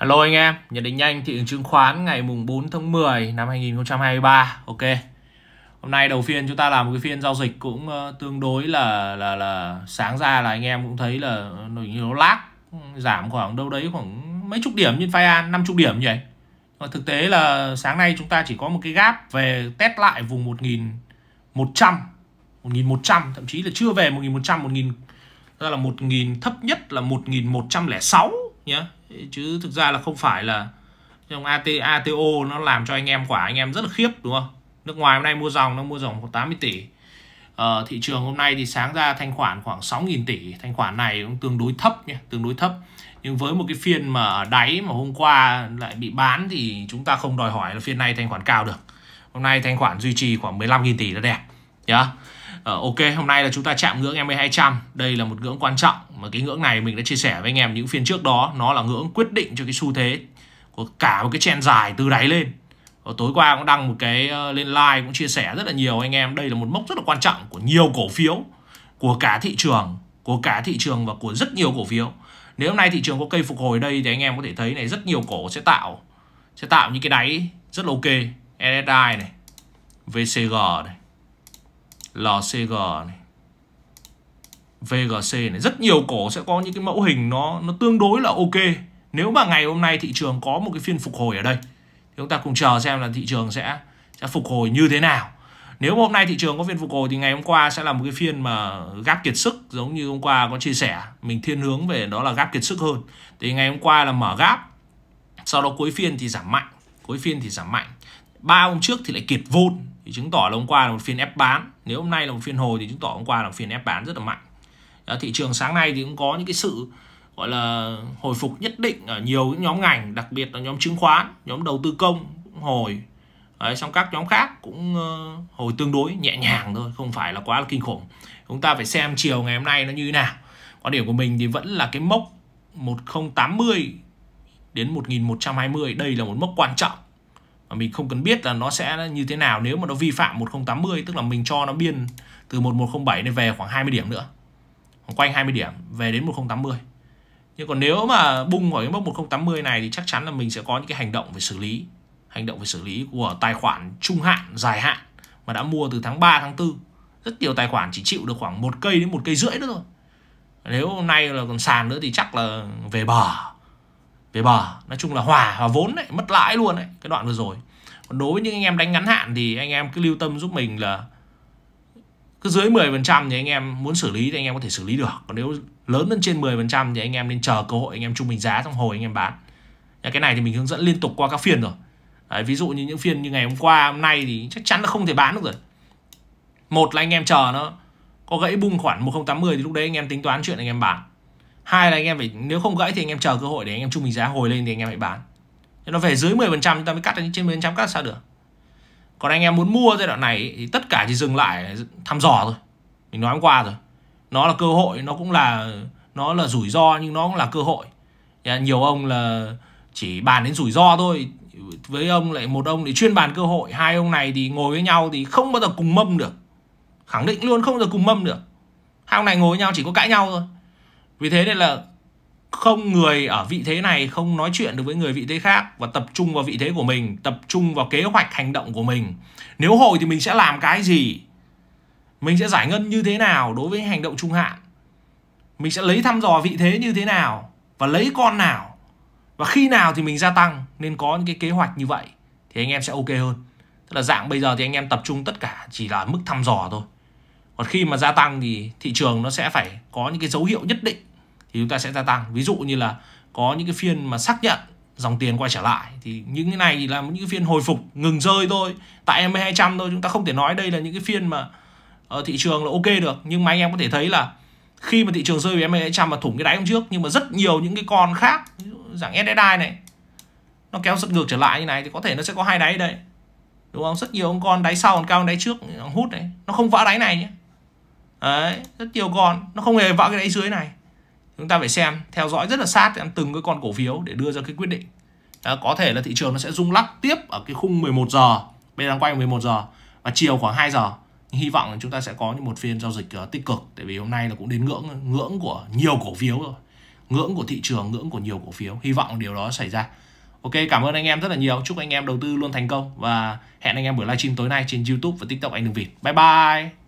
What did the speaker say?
Hello anh em, nhận định nhanh thị trường chứng khoán ngày mùng 4 tháng 10 năm 2023. Ok. Hôm nay đầu phiên chúng ta làm một cái phiên giao dịch cũng ờ, tương đối là là là sáng ra là anh em cũng thấy là ờ, nó như nó lác giảm khoảng đâu đấy khoảng mấy chục điểm trên Fian, 50 điểm như vậy. Và thực tế là sáng nay chúng ta chỉ có một cái gap về test lại vùng 1100 1100 thậm chí là chưa về 1100 1000 ra là 1000 thấp nhất là 1106 nhá chứ thực ra là không phải là trong AT, ATO nó làm cho anh em quả anh em rất là khiếp đúng không nước ngoài hôm nay mua dòng nó mua dòng khoảng 80 tỷ ờ, thị trường hôm nay thì sáng ra thanh khoản khoảng 6.000 tỷ thanh khoản này cũng tương đối thấp nhé tương đối thấp nhưng với một cái phiên mà đáy mà hôm qua lại bị bán thì chúng ta không đòi hỏi là phiên này thanh khoản cao được hôm nay thanh khoản duy trì khoảng 15.000 tỷ là đẹp nhá yeah Ờ, ok, hôm nay là chúng ta chạm ngưỡng MA200 e Đây là một ngưỡng quan trọng Mà cái ngưỡng này mình đã chia sẻ với anh em những phiên trước đó Nó là ngưỡng quyết định cho cái xu thế Của cả một cái chen dài từ đáy lên Ở Tối qua cũng đăng một cái ờ, lên live Cũng chia sẻ rất là nhiều anh em Đây là một mốc rất là quan trọng của nhiều cổ phiếu Của cả thị trường Của cả thị trường và của rất nhiều cổ phiếu Nếu hôm nay thị trường có cây phục hồi đây Thì anh em có thể thấy này rất nhiều cổ sẽ tạo Sẽ tạo những cái đáy rất là ok SSI này VCG này LCG này VGC này rất nhiều cổ sẽ có những cái mẫu hình nó nó tương đối là ok nếu mà ngày hôm nay thị trường có một cái phiên phục hồi ở đây thì chúng ta cùng chờ xem là thị trường sẽ sẽ phục hồi như thế nào nếu mà hôm nay thị trường có phiên phục hồi thì ngày hôm qua sẽ là một cái phiên mà gáp kiệt sức giống như hôm qua có chia sẻ mình thiên hướng về đó là gáp kiệt sức hơn thì ngày hôm qua là mở gáp sau đó cuối phiên thì giảm mạnh cuối phiên thì giảm mạnh ba hôm trước thì lại kiệt vôn thì chứng tỏ là hôm qua là một phiên ép bán nếu hôm nay là một phiên hồi thì chứng tỏ hôm qua là một phiên ép bán rất là mạnh Đó, thị trường sáng nay thì cũng có những cái sự gọi là hồi phục nhất định ở nhiều những nhóm ngành đặc biệt là nhóm chứng khoán nhóm đầu tư công cũng hồi Đấy, xong các nhóm khác cũng uh, hồi tương đối nhẹ nhàng thôi không phải là quá là kinh khủng chúng ta phải xem chiều ngày hôm nay nó như thế nào quan điểm của mình thì vẫn là cái mốc 1080 đến 1120 đây là một mốc quan trọng và mình không cần biết là nó sẽ như thế nào nếu mà nó vi phạm 1080 tức là mình cho nó biên từ 1107 này về khoảng 20 điểm nữa khoảng quanh 20 điểm về đến 1080 nhưng còn nếu mà bung khỏi cái mốc 1080 này thì chắc chắn là mình sẽ có những cái hành động về xử lý hành động về xử lý của tài khoản trung hạn dài hạn mà đã mua từ tháng 3 tháng 4 rất nhiều tài khoản chỉ chịu được khoảng một cây đến một cây rưỡi nữa thôi nếu hôm nay là còn sàn nữa thì chắc là về bờ về bờ nói chung là hòa hòa vốn đấy mất lãi luôn đấy cái đoạn vừa rồi còn đối với những anh em đánh ngắn hạn thì anh em cứ lưu tâm giúp mình là cứ dưới 10% thì anh em muốn xử lý thì anh em có thể xử lý được còn nếu lớn hơn trên 10% thì anh em nên chờ cơ hội anh em trung bình giá trong hồi anh em bán cái này thì mình hướng dẫn liên tục qua các phiên rồi Đấy, ví dụ như những phiên như ngày hôm qua hôm nay thì chắc chắn là không thể bán được rồi một là anh em chờ nó có gãy bung khoảng 1080 thì lúc đấy anh em tính toán chuyện anh em bán hai là anh em phải nếu không gãy thì anh em chờ cơ hội để anh em chung bình giá hồi lên thì anh em hãy bán nó về dưới 10% trăm ta mới cắt trên 10% cắt sao được còn anh em muốn mua giai đoạn này thì tất cả chỉ dừng lại thăm dò thôi mình nói hôm qua rồi nó là cơ hội nó cũng là nó là rủi ro nhưng nó cũng là cơ hội nhiều ông là chỉ bàn đến rủi ro thôi với ông lại một ông thì chuyên bàn cơ hội hai ông này thì ngồi với nhau thì không bao giờ cùng mâm được khẳng định luôn không bao giờ cùng mâm được hai ông này ngồi với nhau chỉ có cãi nhau thôi vì thế nên là không người ở vị thế này không nói chuyện được với người vị thế khác và tập trung vào vị thế của mình tập trung vào kế hoạch hành động của mình nếu hội thì mình sẽ làm cái gì mình sẽ giải ngân như thế nào đối với hành động trung hạn mình sẽ lấy thăm dò vị thế như thế nào và lấy con nào và khi nào thì mình gia tăng nên có những cái kế hoạch như vậy thì anh em sẽ ok hơn tức là dạng bây giờ thì anh em tập trung tất cả chỉ là mức thăm dò thôi còn khi mà gia tăng thì thị trường nó sẽ phải có những cái dấu hiệu nhất định thì chúng ta sẽ gia tăng ví dụ như là có những cái phiên mà xác nhận dòng tiền quay trở lại thì những cái này thì là những cái phiên hồi phục ngừng rơi thôi tại em 200 thôi chúng ta không thể nói đây là những cái phiên mà ở ờ, thị trường là ok được nhưng mà anh em có thể thấy là khi mà thị trường rơi về em 200 mà thủng cái đáy hôm trước nhưng mà rất nhiều những cái con khác dạng SSI này nó kéo giật ngược trở lại như này thì có thể nó sẽ có hai đáy đây đúng không rất nhiều ông con đáy sau còn cao hơn đáy trước hút đấy nó không vỡ đáy này nhé đấy rất nhiều con nó không hề vỡ cái đáy dưới này chúng ta phải xem theo dõi rất là sát từng cái con cổ phiếu để đưa ra cái quyết định đó, có thể là thị trường nó sẽ rung lắc tiếp ở cái khung 11 giờ bây giờ đang quay 11 giờ và chiều khoảng 2 giờ hy vọng là chúng ta sẽ có những một phiên giao dịch uh, tích cực tại vì hôm nay là cũng đến ngưỡng ngưỡng của nhiều cổ phiếu rồi ngưỡng của thị trường ngưỡng của nhiều cổ phiếu hy vọng điều đó xảy ra ok cảm ơn anh em rất là nhiều chúc anh em đầu tư luôn thành công và hẹn anh em buổi livestream tối nay trên youtube và tiktok anh đừng vịt bye bye